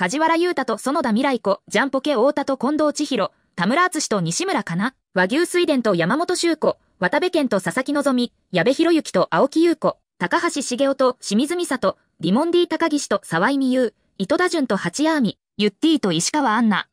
梶原優太と園田未来子、ジャンポケ太田と近藤千尋、田村敦と西村かな、和牛水田と山本修子、渡部健と佐々木希、矢部博之と青木優子、高橋茂雄と清水美里、ディモンディ高岸と沢井美優、糸田淳と八谷亜美、ユッティと石川アンナ。